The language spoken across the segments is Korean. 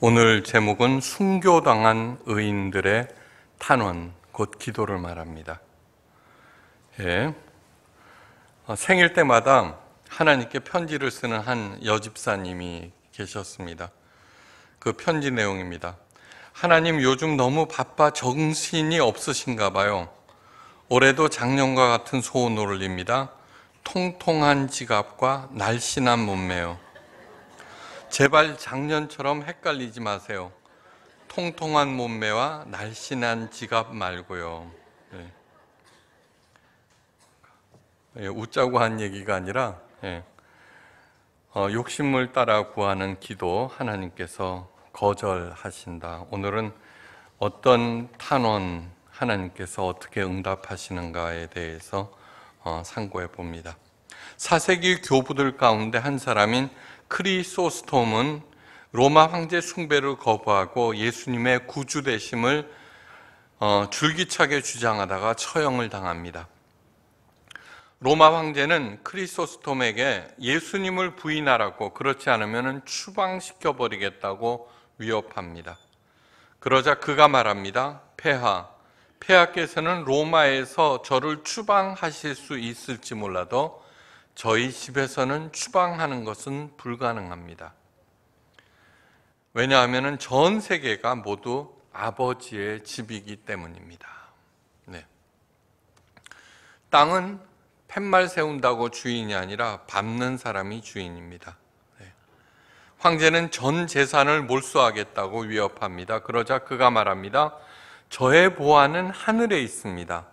오늘 제목은 순교당한 의인들의 탄원, 곧 기도를 말합니다. 예. 어, 생일 때마다 하나님께 편지를 쓰는 한 여집사님이 계셨습니다. 그 편지 내용입니다. 하나님 요즘 너무 바빠 정신이 없으신가 봐요. 올해도 작년과 같은 소원 올립니다. 통통한 지갑과 날씬한 몸매요. 제발 작년처럼 헷갈리지 마세요. 통통한 몸매와 날씬한 지갑 말고요. 예. 예, 웃자고 한 얘기가 아니라 예. 어, 욕심을 따라 구하는 기도 하나님께서 거절하신다. 오늘은 어떤 탄원 하나님께서 어떻게 응답하시는가에 대해서 어, 상고해 봅니다. 4세기 교부들 가운데 한 사람인 크리소스톰은 로마 황제 숭배를 거부하고 예수님의 구주 되심을 어, 줄기차게 주장하다가 처형을 당합니다. 로마 황제는 크리소스톰에게 예수님을 부인하라고 그렇지 않으면 추방시켜 버리겠다고 위협합니다. 그러자 그가 말합니다. 폐하, 폐하께서는 로마에서 저를 추방하실 수 있을지 몰라도 저희 집에서는 추방하는 것은 불가능합니다. 왜냐하면 전 세계가 모두 아버지의 집이기 때문입니다. 네. 땅은 팻말 세운다고 주인이 아니라 밟는 사람이 주인입니다. 네. 황제는 전 재산을 몰수하겠다고 위협합니다. 그러자 그가 말합니다. 저의 보안은 하늘에 있습니다.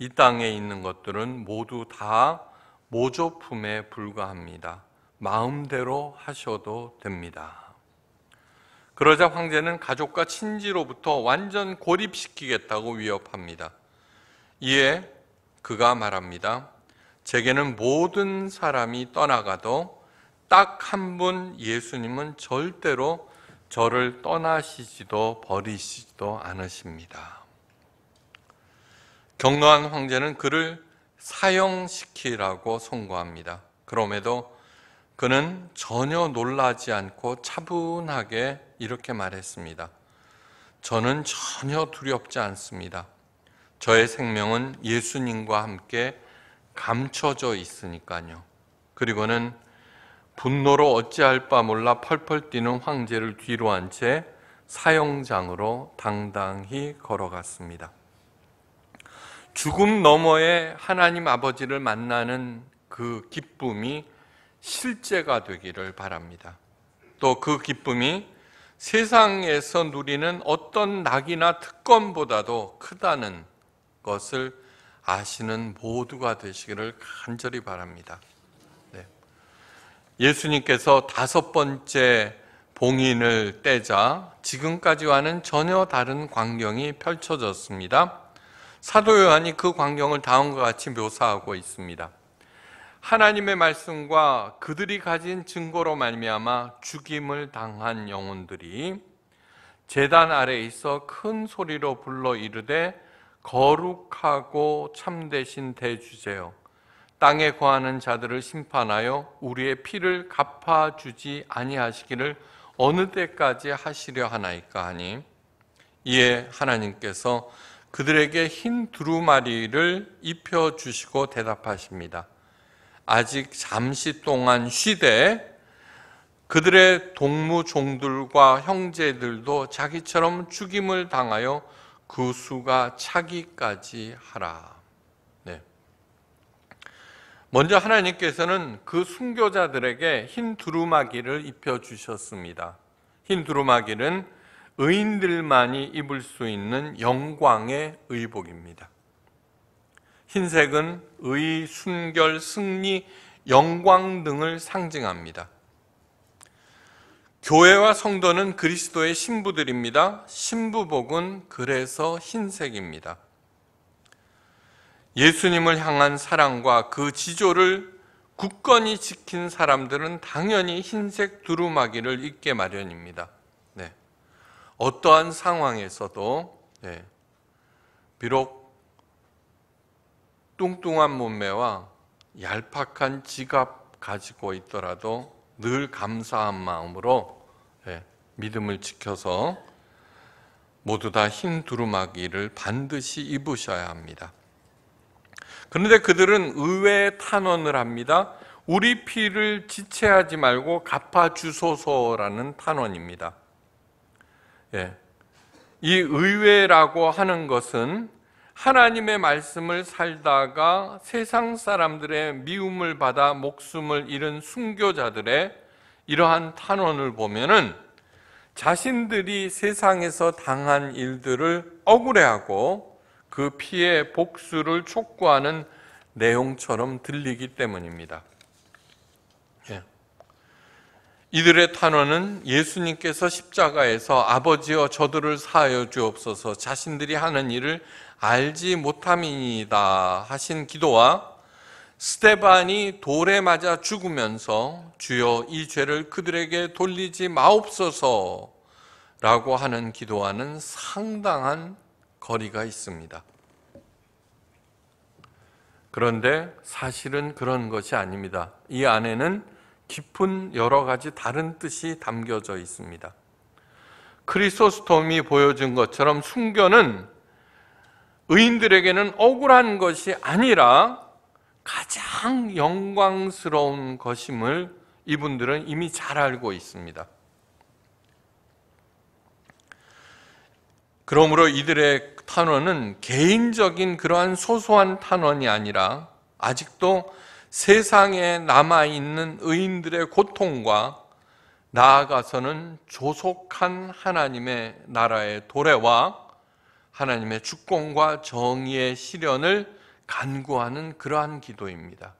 이 땅에 있는 것들은 모두 다 모조품에 불과합니다. 마음대로 하셔도 됩니다. 그러자 황제는 가족과 친지로부터 완전 고립시키겠다고 위협합니다. 이에 그가 말합니다. 제게는 모든 사람이 떠나가도 딱 한 분 예수님은 절대로 저를 떠나시지도 버리시지도 않으십니다. 경로한 황제는 그를 사형시키라고 선고합니다 그럼에도 그는 전혀 놀라지 않고 차분하게 이렇게 말했습니다. 저는 전혀 두렵지 않습니다. 저의 생명은 예수님과 함께 감춰져 있으니까요. 그리고는 분노로 어찌할 바 몰라 펄펄 뛰는 황제를 뒤로 한채 사형장으로 당당히 걸어갔습니다. 죽음 너머에 하나님 아버지를 만나는 그 기쁨이 실제가 되기를 바랍니다. 또 그 기쁨이 세상에서 누리는 어떤 낙이나 특권보다도 크다는 것을 아시는 모두가 되시기를 간절히 바랍니다. 네. 예수님께서 다섯 번째 봉인을 떼자 지금까지와는 전혀 다른 광경이 펼쳐졌습니다. 사도 요한이 그 광경을 다음과 같이 묘사하고 있습니다. 하나님의 말씀과 그들이 가진 증거로 말미암아 죽임을 당한 영혼들이 재단 아래에 있어 큰 소리로 불러 이르되 거룩하고 참되신 대주제요 땅에 거하는 자들을 심판하여 우리의 피를 갚아 주지 아니하시기를 어느 때까지 하시려 하나이까 하니 이에 하나님께서 그들에게 흰 두루마리를 입혀 주시고 대답하십니다. 아직 잠시 동안 쉬되 그들의 동무종들과 형제들도 자기처럼 죽임을 당하여 그 수가 차기까지 하라. 네. 먼저 하나님께서는 그 순교자들에게 흰 두루마기를 입혀 주셨습니다. 흰 두루마기는 의인들만이 입을 수 있는 영광의 의복입니다. 흰색은 의, 순결, 승리, 영광 등을 상징합니다. 교회와 성도는 그리스도의 신부들입니다. 신부복은 그래서 흰색입니다. 예수님을 향한 사랑과 그 지조를 굳건히 지킨 사람들은 당연히 흰색 두루마기를 입게 마련입니다. 어떠한 상황에서도 예, 비록 뚱뚱한 몸매와 얄팍한 지갑 가지고 있더라도 늘 감사한 마음으로 예, 믿음을 지켜서 모두 다 흰 두루마기를 반드시 입으셔야 합니다. 그런데 그들은 의외의 탄원을 합니다. 우리 피를 지체하지 말고 갚아주소서라는 탄원입니다. 예. 이 의외라고 하는 것은 하나님의 말씀을 살다가 세상 사람들의 미움을 받아 목숨을 잃은 순교자들의 이러한 탄원을 보면은 자신들이 세상에서 당한 일들을 억울해하고 그 피해 복수를 촉구하는 내용처럼 들리기 때문입니다. 이들의 탄원은 예수님께서 십자가에서 아버지여 저들을 사하여 주옵소서 자신들이 하는 일을 알지 못함이니다 하신 기도와 스테반이 돌에 맞아 죽으면서 주여 이 죄를 그들에게 돌리지 마옵소서 라고 하는 기도와는 상당한 거리가 있습니다. 그런데 사실은 그런 것이 아닙니다. 이 안에는 깊은 여러 가지 다른 뜻이 담겨져 있습니다. 크리소스톰이 보여준 것처럼 순교는 의인들에게는 억울한 것이 아니라 가장 영광스러운 것임을 이분들은 이미 잘 알고 있습니다. 그러므로 이들의 탄원은 개인적인 그러한 소소한 탄원이 아니라 아직도 세상에 남아있는 의인들의 고통과 나아가서는 조속한 하나님의 나라의 도래와 하나님의 주권과 정의의 실현을 간구하는 그러한 기도입니다.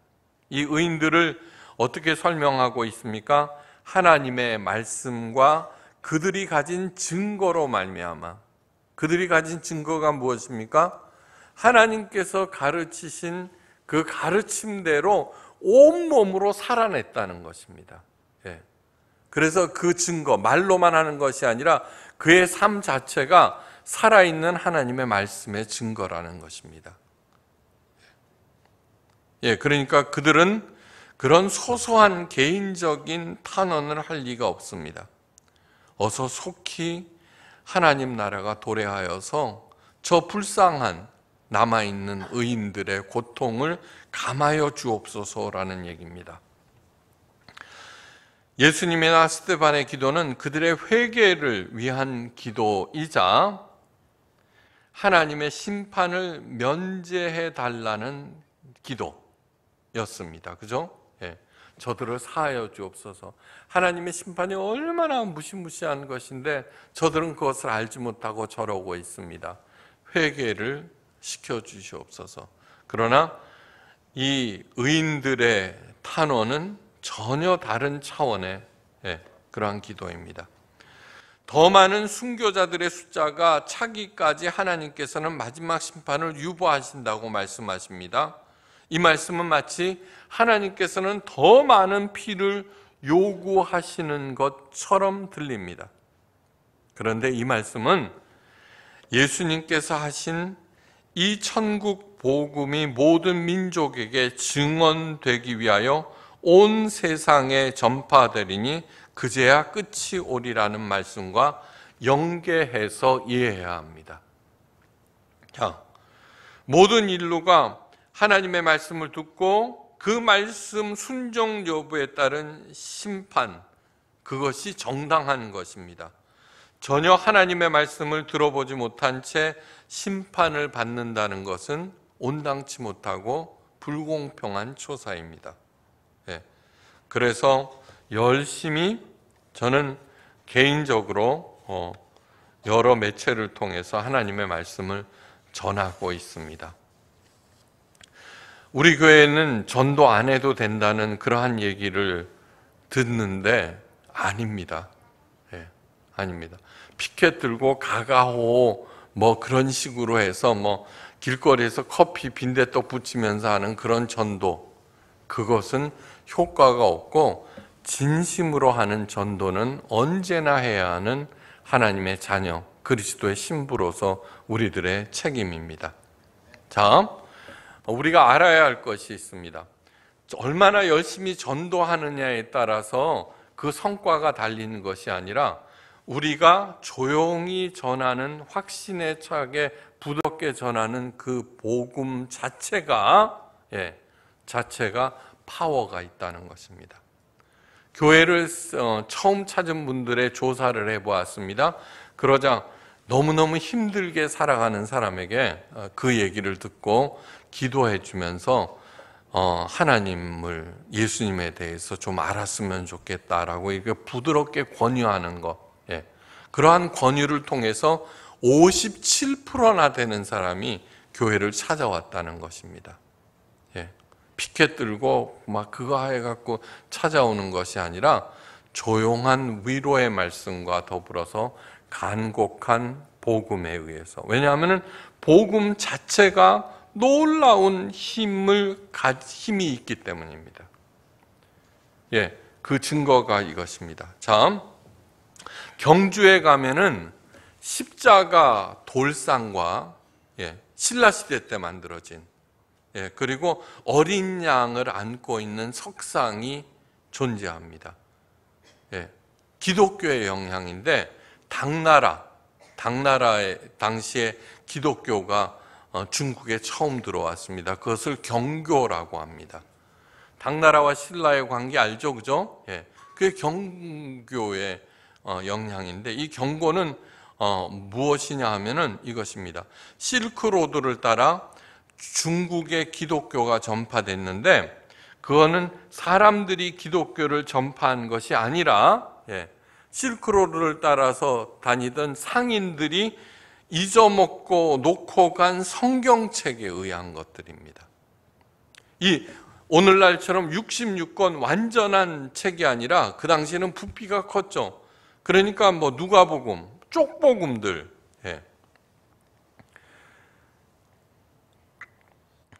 이 의인들을 어떻게 설명하고 있습니까? 하나님의 말씀과 그들이 가진 증거로 말미암아 그들이 가진 증거가 무엇입니까? 하나님께서 가르치신 그 가르침대로 온몸으로 살아냈다는 것입니다. 예. 그래서 그 증거, 말로만 하는 것이 아니라 그의 삶 자체가 살아있는 하나님의 말씀의 증거라는 것입니다. 예, 그러니까 그들은 그런 소소한 개인적인 탄원을 할 리가 없습니다. 어서 속히 하나님 나라가 도래하여서 저 불쌍한 남아있는 의인들의 고통을 감하여 주옵소서라는 얘기입니다. 예수님이나 스테반의 기도는 그들의 회개를 위한 기도이자 하나님의 심판을 면제해 달라는 기도였습니다. 그죠? 예. 저들을 사하여 주옵소서. 하나님의 심판이 얼마나 무시무시한 것인데 저들은 그것을 알지 못하고 저러고 있습니다. 회개를 시켜 주시옵소서. 그러나 이 의인들의 탄원은 전혀 다른 차원의 예, 그러한 기도입니다. 더 많은 순교자들의 숫자가 차기까지 하나님께서는 마지막 심판을 유보하신다고 말씀하십니다. 이 말씀은 마치 하나님께서는 더 많은 피를 요구하시는 것처럼 들립니다. 그런데 이 말씀은 예수님께서 하신 이 천국 복음이 모든 민족에게 증언되기 위하여 온 세상에 전파되리니 그제야 끝이 오리라는 말씀과 연계해서 이해해야 합니다. 자, 모든 인류가 하나님의 말씀을 듣고 그 말씀 순종 여부에 따른 심판, 그것이 정당한 것입니다. 전혀 하나님의 말씀을 들어보지 못한 채 심판을 받는다는 것은 온당치 못하고 불공평한 초사입니다. 예. 그래서 열심히 저는 개인적으로 어 여러 매체를 통해서 하나님의 말씀을 전하고 있습니다. 우리 교회는 전도 안 해도 된다는 그러한 얘기를 듣는데 아닙니다. 예, 아닙니다. 피켓 들고 가가호 뭐 그런 식으로 해서 뭐 길거리에서 커피 빈대떡 붙이면서 하는 그런 전도 그것은 효과가 없고 진심으로 하는 전도는 언제나 해야 하는 하나님의 자녀 그리스도의 신부로서 우리들의 책임입니다. 자 우리가 알아야 할 것이 있습니다. 얼마나 열심히 전도하느냐에 따라서 그 성과가 달리는 것이 아니라 우리가 조용히 전하는 확신에 차게 부드럽게 전하는 그 복음 자체가 예, 자체가 파워가 있다는 것입니다. 교회를 어, 처음 찾은 분들의 조사를 해보았습니다. 그러자 너무너무 힘들게 살아가는 사람에게 어, 그 얘기를 듣고 기도해 주면서 어, 하나님을 예수님에 대해서 좀 알았으면 좋겠다라고 이렇게 부드럽게 권유하는 것 그러한 권유를 통해서 57%나 되는 사람이 교회를 찾아왔다는 것입니다. 예. 피켓 들고 막 그거 해갖고 찾아오는 것이 아니라 조용한 위로의 말씀과 더불어서 간곡한 복음에 의해서. 왜냐하면 복음 자체가 놀라운 힘을, 힘이 있기 때문입니다. 예. 그 증거가 이것입니다. 참. 경주에 가면은 십자가 돌상과 예, 신라 시대 때 만들어진 예, 그리고 어린 양을 안고 있는 석상이 존재합니다. 예, 기독교의 영향인데 당나라 당나라의 당시에 기독교가 어, 중국에 처음 들어왔습니다. 그것을 경교라고 합니다. 당나라와 신라의 관계 알죠, 그죠? 예, 그게 경교의 어, 영향인데 이 경고는 어, 무엇이냐 하면은 이것입니다. 실크로드를 따라 중국의 기독교가 전파됐는데 그거는 사람들이 기독교를 전파한 것이 아니라 예, 실크로드를 따라서 다니던 상인들이 잊어먹고 놓고 간 성경책에 의한 것들입니다. 이 오늘날처럼 66권 완전한 책이 아니라 그 당시에는 부피가 컸죠. 그러니까 뭐 누가복음, 쪽복음들. 예.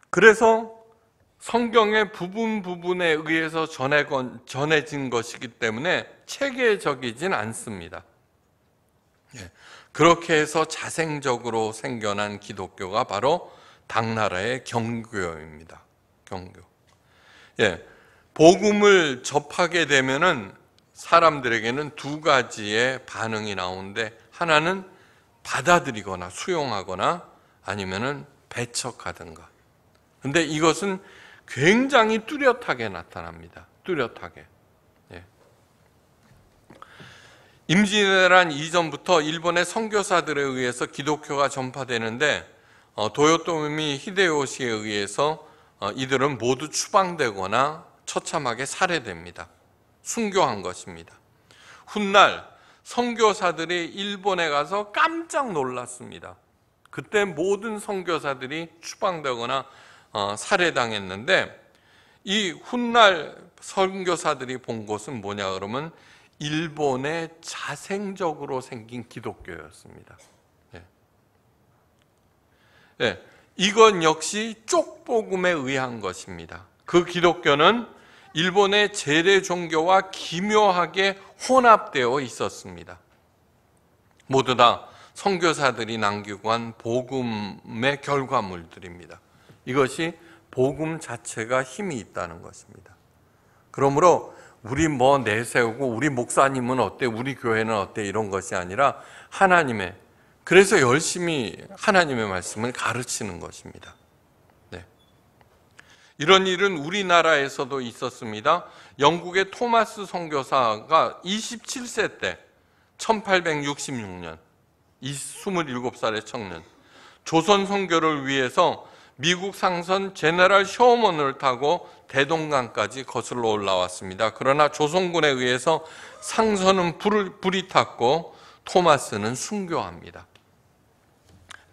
그래서 성경의 부분 부분에 의해서 전해건, 전해진 것이기 때문에 체계적이진 않습니다. 예. 그렇게 해서 자생적으로 생겨난 기독교가 바로 당나라의 경교입니다. 경교. 예. 복음을 접하게 되면은 사람들에게는 두 가지의 반응이 나오는데 하나는 받아들이거나 수용하거나 아니면은 배척하든가. 근데 이것은 굉장히 뚜렷하게 나타납니다. 뚜렷하게. 예. 임진왜란 이전부터 일본의 선교사들에 의해서 기독교가 전파되는데 어, 도요토미 히데요시에 의해서 어, 이들은 모두 추방되거나 처참하게 살해됩니다. 순교한 것입니다. 훗날 선교사들이 일본에 가서 깜짝 놀랐습니다. 그때 모든 선교사들이 추방되거나 어, 살해당했는데 이 훗날 선교사들이 본 곳은 뭐냐 그러면 일본의 자생적으로 생긴 기독교였습니다. 예. 예. 이건 역시 쪽복음에 의한 것입니다. 그 기독교는 일본의 제례 종교와 기묘하게 혼합되어 있었습니다. 모두 다 선교사들이 남기고 한 복음의 결과물들입니다. 이것이 복음 자체가 힘이 있다는 것입니다. 그러므로 우리 뭐 내세우고 우리 목사님은 어때, 우리 교회는 어때 이런 것이 아니라 하나님의 그래서 열심히 하나님의 말씀을 가르치는 것입니다. 이런 일은 우리나라에서도 있었습니다. 영국의 토마스 선교사가 27세 때 1866년 27살의 청년 조선 선교를 위해서 미국 상선 제네랄셔먼을 타고 대동강까지 거슬러 올라왔습니다. 그러나 조선군에 의해서 상선은 불을, 불이 탔고 토마스는 순교합니다.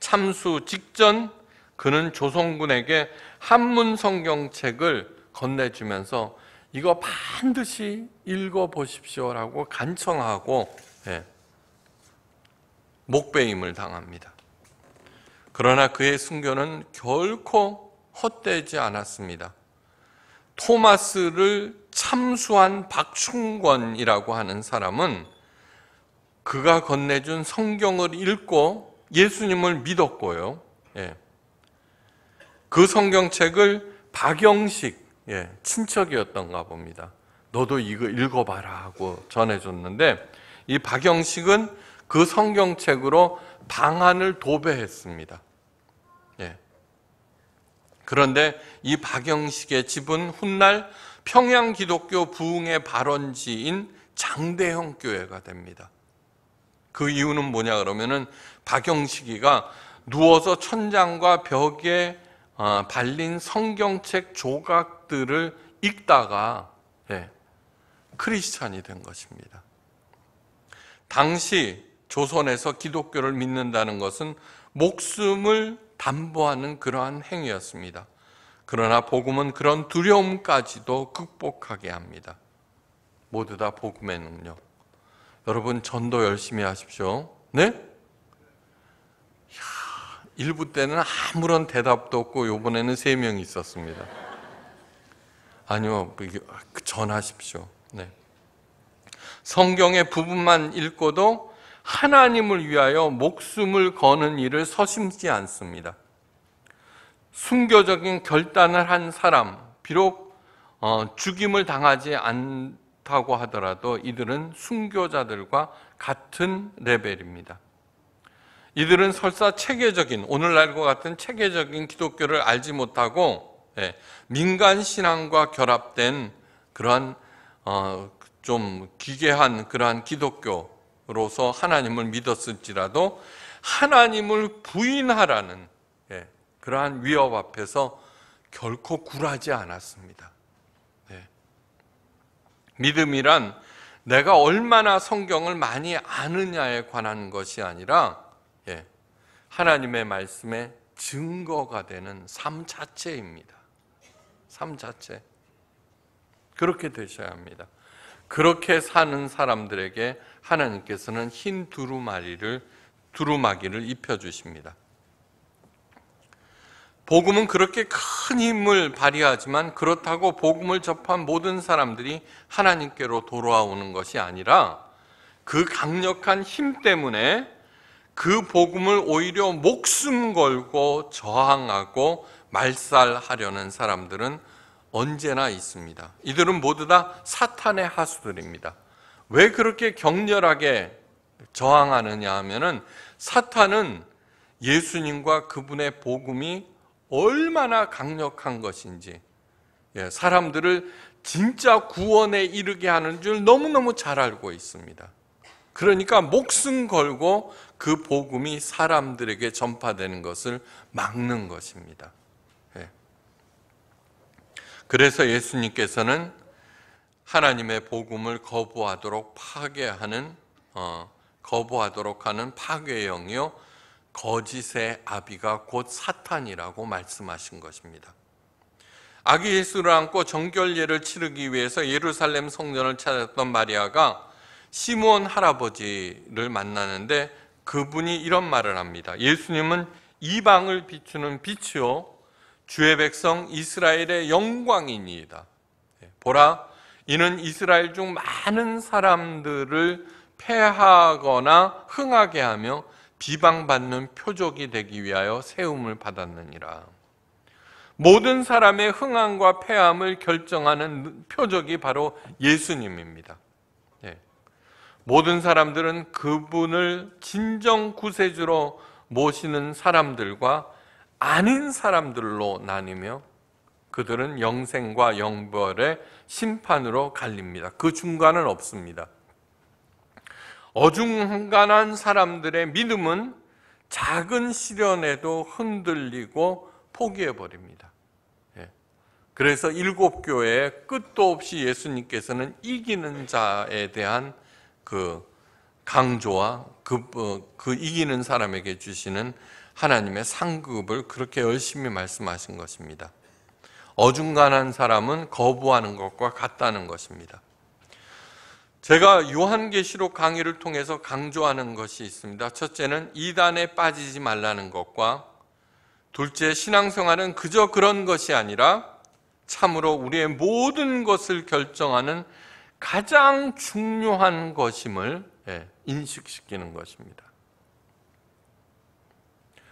참수 직전 그는 조성군에게 한문 성경책을 건네주면서 이거 반드시 읽어보십시오라고 간청하고 예, 목배임을 당합니다. 그러나 그의 순교는 결코 헛되지 않았습니다. 토마스를 참수한 박충권이라고 하는 사람은 그가 건네준 성경을 읽고 예수님을 믿었고요. 예. 그 성경책을 박영식 예, 친척이었던가 봅니다. 너도 이거 읽어봐라 하고 전해줬는데 이 박영식은 그 성경책으로 방한을 도배했습니다. 예. 그런데 이 박영식의 집은 훗날 평양 기독교 부흥의 발원지인 장대형 교회가 됩니다. 그 이유는 뭐냐 그러면은 박영식이가 누워서 천장과 벽에 발린 아, 성경책 조각들을 읽다가 예, 크리스찬이 된 것입니다. 당시 조선에서 기독교를 믿는다는 것은 목숨을 담보하는 그러한 행위였습니다. 그러나 복음은 그런 두려움까지도 극복하게 합니다. 모두 다 복음의 능력. 여러분 전도 열심히 하십시오. 네? 일부 때는 아무런 대답도 없고 요번에는 세 명이 있었습니다. 아니요, 전하십시오. 네. 성경의 부분만 읽고도 하나님을 위하여 목숨을 거는 일을 서심지 않습니다. 순교적인 결단을 한 사람, 비록 어, 죽임을 당하지 않다고 하더라도 이들은 순교자들과 같은 레벨입니다. 이들은 설사 체계적인 오늘날과 같은 체계적인 기독교를 알지 못하고 예, 민간 신앙과 결합된 그러한 어, 좀 기괴한 그러한 기독교로서 하나님을 믿었을지라도 하나님을 부인하라는 예, 그러한 위협 앞에서 결코 굴하지 않았습니다. 예. 믿음이란 내가 얼마나 성경을 많이 아느냐에 관한 것이 아니라 하나님의 말씀의 증거가 되는 삶 자체입니다. 삶 자체. 그렇게 되셔야 합니다. 그렇게 사는 사람들에게 하나님께서는 흰 두루마리를 두루마기를 입혀 주십니다. 복음은 그렇게 큰 힘을 발휘하지만 그렇다고 복음을 접한 모든 사람들이 하나님께로 돌아오는 것이 아니라 그 강력한 힘 때문에 그 복음을 오히려 목숨 걸고 저항하고 말살하려는 사람들은 언제나 있습니다. 이들은 모두 다 사탄의 하수들입니다. 왜 그렇게 격렬하게 저항하느냐 하면은 사탄은 예수님과 그분의 복음이 얼마나 강력한 것인지 예, 사람들을 진짜 구원에 이르게 하는 줄 너무너무 잘 알고 있습니다. 그러니까 목숨 걸고 그 복음이 사람들에게 전파되는 것을 막는 것입니다. 예. 그래서 예수님께서는 하나님의 복음을 거부하도록 파괴하는 어, 거부하도록 하는 파괴 영이요 거짓의 아비가 곧 사탄이라고 말씀하신 것입니다. 아기 예수를 안고 정결례를 치르기 위해서 예루살렘 성전을 찾았던 마리아가 시므온 할아버지를 만나는데 그분이 이런 말을 합니다. 예수님은 이방을 비추는 빛이요 주의 백성 이스라엘의 영광이니이다. 예, 보라 이는 이스라엘 중 많은 사람들을 패하거나 흥하게 하며 비방받는 표적이 되기 위하여 세움을 받았느니라. 모든 사람의 흥함과 패함을 결정하는 표적이 바로 예수님입니다. 모든 사람들은 그분을 진정 구세주로 모시는 사람들과 아닌 사람들로 나뉘며 그들은 영생과 영벌의 심판으로 갈립니다. 그 중간은 없습니다. 어중간한 사람들의 믿음은 작은 시련에도 흔들리고 포기해버립니다. 예. 그래서 일곱 교회의 끝도 없이 예수님께서는 이기는 자에 대한 그 강조와 그, 어, 그 이기는 사람에게 주시는 하나님의 상급을 그렇게 열심히 말씀하신 것입니다. 어중간한 사람은 거부하는 것과 같다는 것입니다. 제가 요한계시록 강의를 통해서 강조하는 것이 있습니다. 첫째는 이단에 빠지지 말라는 것과 둘째 신앙생활은 그저 그런 것이 아니라 참으로 우리의 모든 것을 결정하는 가장 중요한 것임을 예, 인식시키는 것입니다.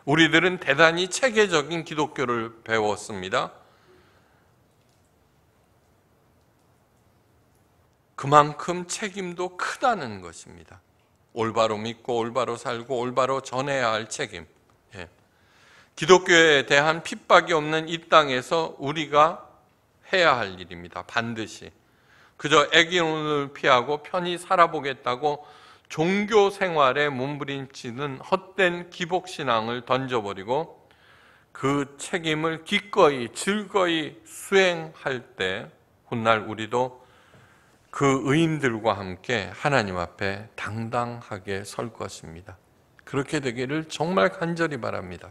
우리들은 대단히 체계적인 기독교를 배웠습니다. 그만큼 책임도 크다는 것입니다. 올바로 믿고 올바로 살고 올바로 전해야 할 책임. 예. 기독교에 대한 핍박이 없는 이 땅에서 우리가 해야 할 일입니다. 반드시. 그저 애기론을 피하고 편히 살아보겠다고 종교 생활에 몸부림치는 헛된 기복신앙을 던져버리고 그 책임을 기꺼이 즐거이 수행할 때 훗날 우리도 그 의인들과 함께 하나님 앞에 당당하게 설 것입니다. 그렇게 되기를 정말 간절히 바랍니다.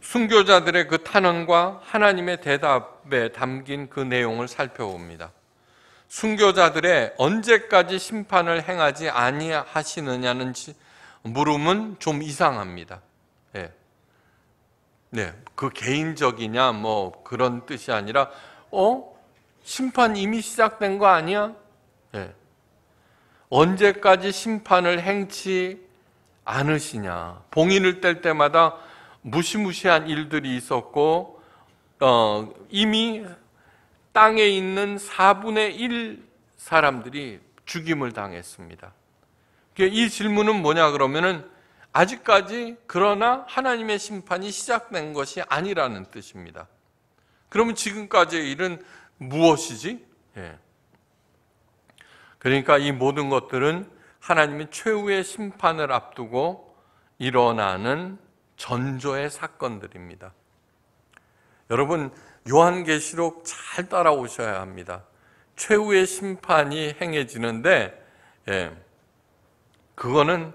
순교자들의 그 탄원과 하나님의 대답에 담긴 그 내용을 살펴봅니다. 순교자들의 언제까지 심판을 행하지 아니하시느냐는 물음은 좀 이상합니다. 네. 네. 그 개인적이냐 뭐 그런 뜻이 아니라 어 심판 이미 시작된 거 아니야? 네. 언제까지 심판을 행치 않으시냐? 봉인을 뗄 때마다 무시무시한 일들이 있었고 어, 이미 땅에 있는 4분의 1 사람들이 죽임을 당했습니다. 이 질문은 뭐냐 그러면은 아직까지 그러나 하나님의 심판이 시작된 것이 아니라는 뜻입니다. 그러면 지금까지의 일은 무엇이지? 예. 그러니까 이 모든 것들은 하나님의 최후의 심판을 앞두고 일어나는 전조의 사건들입니다. 여러분, 요한계시록 잘 따라오셔야 합니다. 최후의 심판이 행해지는데, 예, 그거는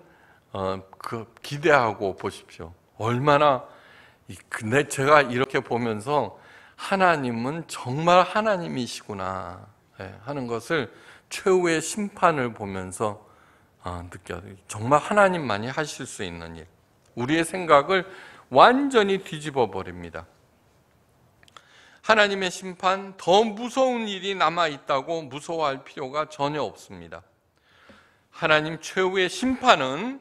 어, 그 기대하고 보십시오. 얼마나 근데 제가 이렇게 보면서 하나님은 정말 하나님이시구나 예, 하는 것을 최후의 심판을 보면서 아, 느껴요. 정말 하나님만이 하실 수 있는 일. 우리의 생각을 완전히 뒤집어 버립니다. 하나님의 심판, 더 무서운 일이 남아 있다고 무서워할 필요가 전혀 없습니다. 하나님 최후의 심판은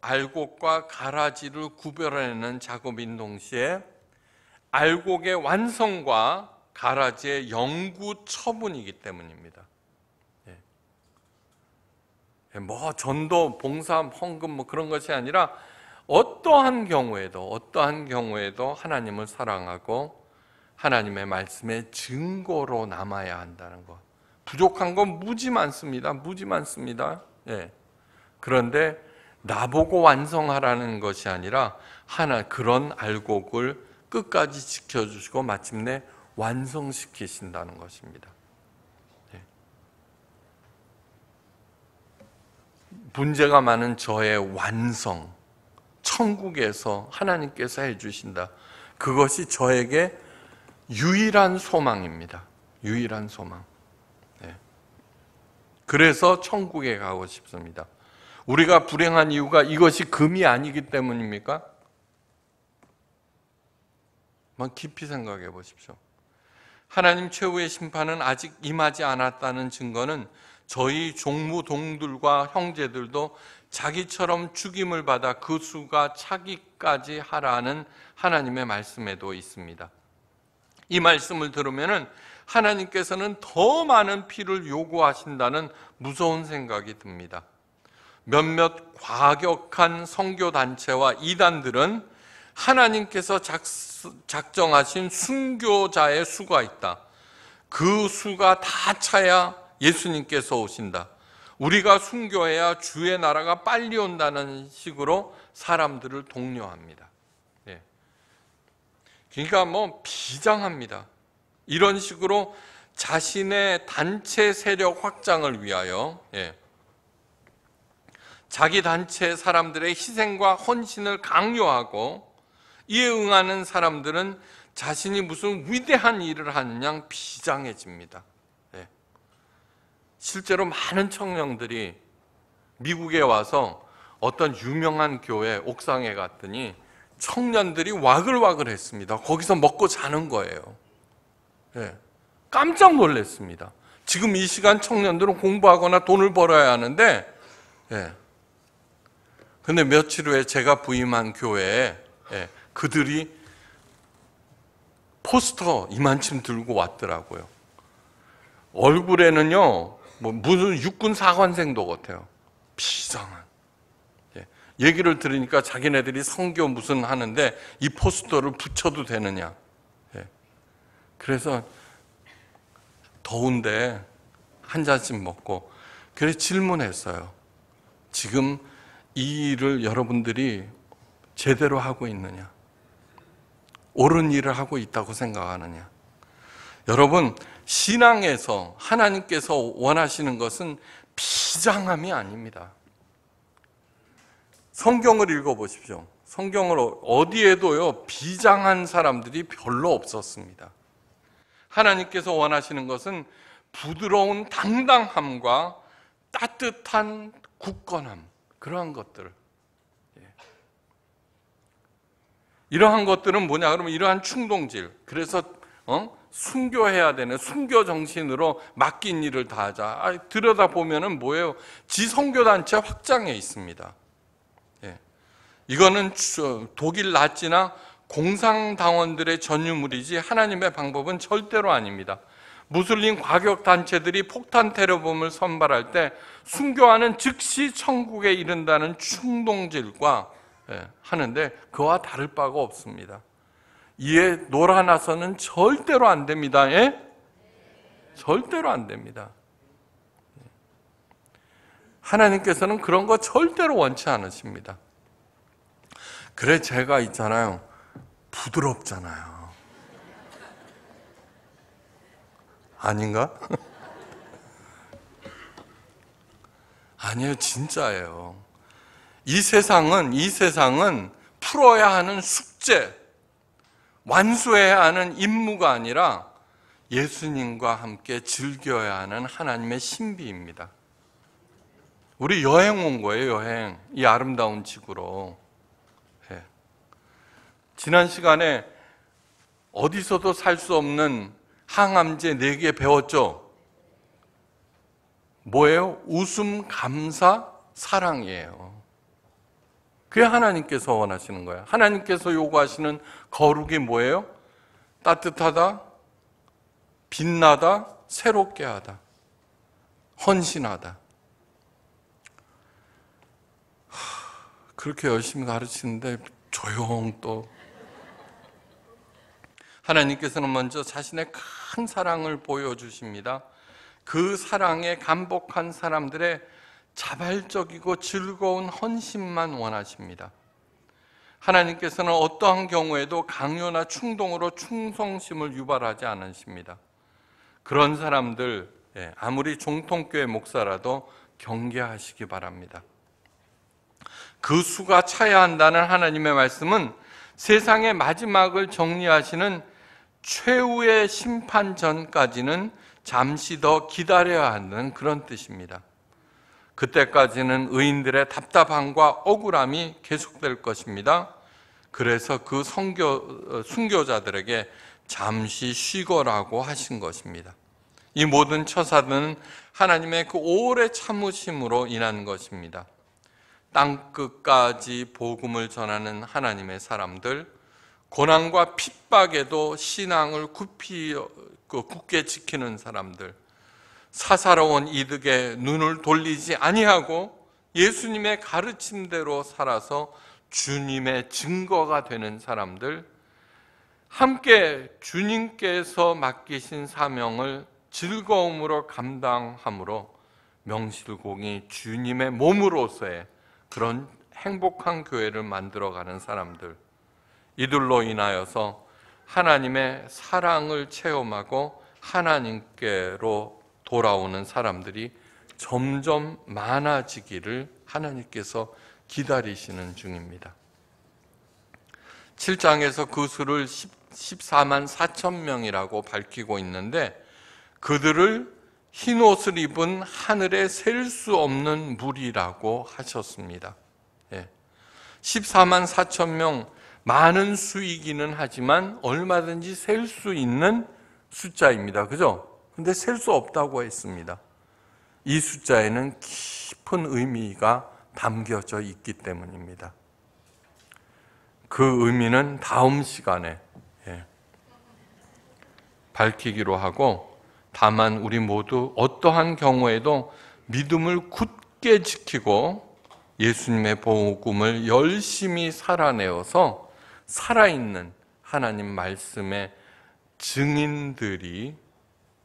알곡과 가라지를 구별하는 작업인 동시에 알곡의 완성과 가라지의 영구 처분이기 때문입니다. 예. 예, 뭐 전도, 봉사, 헌금 뭐 그런 것이 아니라 어떠한 경우에도 어떠한 경우에도 하나님을 사랑하고 하나님의 말씀의 증거로 남아야 한다는 것. 부족한 건 무지 많습니다. 무지 많습니다. 예. 그런데 나보고 완성하라는 것이 아니라 하나 그런 알곡을 끝까지 지켜주시고 마침내 완성시키신다는 것입니다. 예. 문제가 많은 저의 완성, 천국에서 하나님께서 해주신다. 그것이 저에게 유일한 소망입니다. 유일한 소망. 네. 그래서 천국에 가고 싶습니다. 우리가 불행한 이유가 이것이 금이 아니기 때문입니까? 막 깊이 생각해 보십시오. 하나님 최후의 심판은 아직 임하지 않았다는 증거는 저희 종무동들과 형제들도 자기처럼 죽임을 받아 그 수가 차기까지 하라는 하나님의 말씀에도 있습니다. 이 말씀을 들으면은 하나님께서는 더 많은 피를 요구하신다는 무서운 생각이 듭니다. 몇몇 과격한 성교 단체와 이단들은 하나님께서 작정하신 순교자의 수가 있다. 그 수가 다 차야 예수님께서 오신다. 우리가 순교해야 주의 나라가 빨리 온다는 식으로 사람들을 독려합니다. 예. 그러니까 뭐 비장합니다. 이런 식으로 자신의 단체 세력 확장을 위하여 예. 자기 단체 사람들의 희생과 헌신을 강요하고 이에 응하는 사람들은 자신이 무슨 위대한 일을 하는 양 비장해집니다. 실제로 많은 청년들이 미국에 와서 어떤 유명한 교회 옥상에 갔더니 청년들이 와글와글했습니다. 거기서 먹고 자는 거예요. 네. 깜짝 놀랐습니다. 지금 이 시간 청년들은 공부하거나 돈을 벌어야 하는데, 예. 근데 며칠 후에 제가 부임한 교회에 예. 그들이 포스터 이만큼 들고 왔더라고요. 얼굴에는요, 뭐 무슨 육군 사관생도 같아요. 비상한. 예. 얘기를 들으니까 자기네들이 성교 무슨 하는데 이 포스터를 붙여도 되느냐. 예. 그래서 더운데 한 잔씩 먹고 그래 질문했어요. 지금 이 일을 여러분들이 제대로 하고 있느냐? 옳은 일을 하고 있다고 생각하느냐? 여러분, 신앙에서 하나님께서 원하시는 것은 비장함이 아닙니다. 성경을 읽어보십시오. 성경을 어디에도요, 비장한 사람들이 별로 없었습니다. 하나님께서 원하시는 것은 부드러운 당당함과 따뜻한 굳건함, 그러한 것들. 예. 이러한 것들은 뭐냐? 그러면 이러한 충동질. 그래서, 어? 순교해야 되는 순교 정신으로 맡긴 일을 다하자. 아, 들여다 보면은 뭐예요? 지성교 단체 확장에 있습니다. 예. 이거는 독일 나치나 공상 당원들의 전유물이지 하나님의 방법은 절대로 아닙니다. 무슬림 과격 단체들이 폭탄 테러범을 선발할 때 순교하는 즉시 천국에 이른다는 충동질과 예, 하는데 그와 다를 바가 없습니다. 이에 놀아나서는 절대로 안 됩니다. 예? 절대로 안 됩니다. 하나님께서는 그런 거 절대로 원치 않으십니다. 그래 제가 있잖아요. 부드럽잖아요. 아닌가? 아니에요, 진짜예요. 이 세상은 이 세상은 풀어야 하는 숙제, 완수해야 하는 임무가 아니라 예수님과 함께 즐겨야 하는 하나님의 신비입니다. 우리 여행 온 거예요, 여행. 이 아름다운 지구로. 예. 지난 시간에 어디서도 살 수 없는 항암제 4개 배웠죠? 뭐예요? 웃음, 감사, 사랑이에요. 그게 하나님께서 원하시는 거예요. 하나님께서 요구하시는 거룩이 뭐예요? 따뜻하다, 빛나다, 새롭게 하다, 헌신하다. 그렇게 열심히 가르치는데 조용 또 하나님께서는 먼저 자신의 큰 사랑을 보여주십니다. 그 사랑에 감복한 사람들의 자발적이고 즐거운 헌신만 원하십니다. 하나님께서는 어떠한 경우에도 강요나 충동으로 충성심을 유발하지 않으십니다. 그런 사람들 예, 아무리 종통교회 목사라도 경계하시기 바랍니다. 그 수가 차야 한다는 하나님의 말씀은 세상의 마지막을 정리하시는 최후의 심판 전까지는 잠시 더 기다려야 하는 그런 뜻입니다. 그때까지는 의인들의 답답함과 억울함이 계속될 것입니다. 그래서 그 성교, 어, 순교자들에게 잠시 쉬거라고 하신 것입니다. 이 모든 처사는 하나님의 그 오래 참으심으로 인한 것입니다. 땅 끝까지 복음을 전하는 하나님의 사람들, 고난과 핍박에도 신앙을 굽히, 그 굳게 지키는 사람들, 사사로운 이득에 눈을 돌리지 아니하고 예수님의 가르침대로 살아서 주님의 증거가 되는 사람들, 함께 주님께서 맡기신 사명을 즐거움으로 감당함으로 명실공히 주님의 몸으로서의 그런 행복한 교회를 만들어가는 사람들, 이들로 인하여서 하나님의 사랑을 체험하고 하나님께로 돌아오는 사람들이 점점 많아지기를 하나님께서 기다리시는 중입니다. 7장에서 그 수를 14만 4천 명이라고 밝히고 있는데 그들을 흰 옷을 입은 하늘에 셀 수 없는 무리라고 하셨습니다. 14만 예. 4천 명 많은 수이기는 하지만 얼마든지 셀 수 있는 숫자입니다. 그죠? 근데 셀 수 없다고 했습니다. 이 숫자에는 깊은 의미가 담겨져 있기 때문입니다. 그 의미는 다음 시간에 예, 밝히기로 하고 다만 우리 모두 어떠한 경우에도 믿음을 굳게 지키고 예수님의 보호금을 열심히 살아내어서 살아있는 하나님 말씀의 증인들이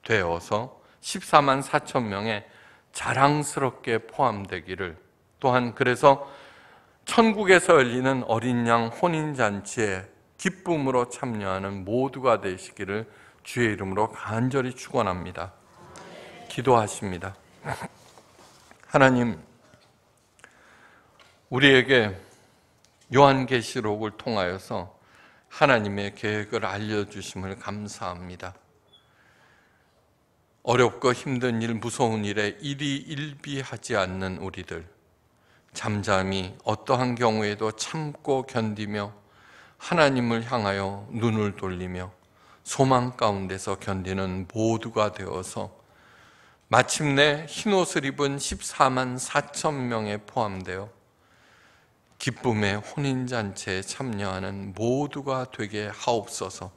되어서 14만 4천 명에 자랑스럽게 포함되기를 또한 그래서 천국에서 열리는 어린 양 혼인잔치에 기쁨으로 참여하는 모두가 되시기를 주의 이름으로 간절히 축원합니다. 기도하십니다. 하나님 우리에게 요한계시록을 통하여서 하나님의 계획을 알려 주심을 감사합니다. 어렵고 힘든 일, 무서운 일에 일이 일비하지 않는 우리들, 잠잠히 어떠한 경우에도 참고 견디며 하나님을 향하여 눈을 돌리며 소망 가운데서 견디는 모두가 되어서 마침내 흰옷을 입은 14만 4천 명에 포함되어 기쁨의 혼인잔치에 참여하는 모두가 되게 하옵소서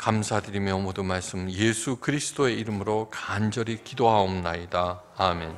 감사드리며 모두 말씀 예수 그리스도의 이름으로 간절히 기도하옵나이다. 아멘.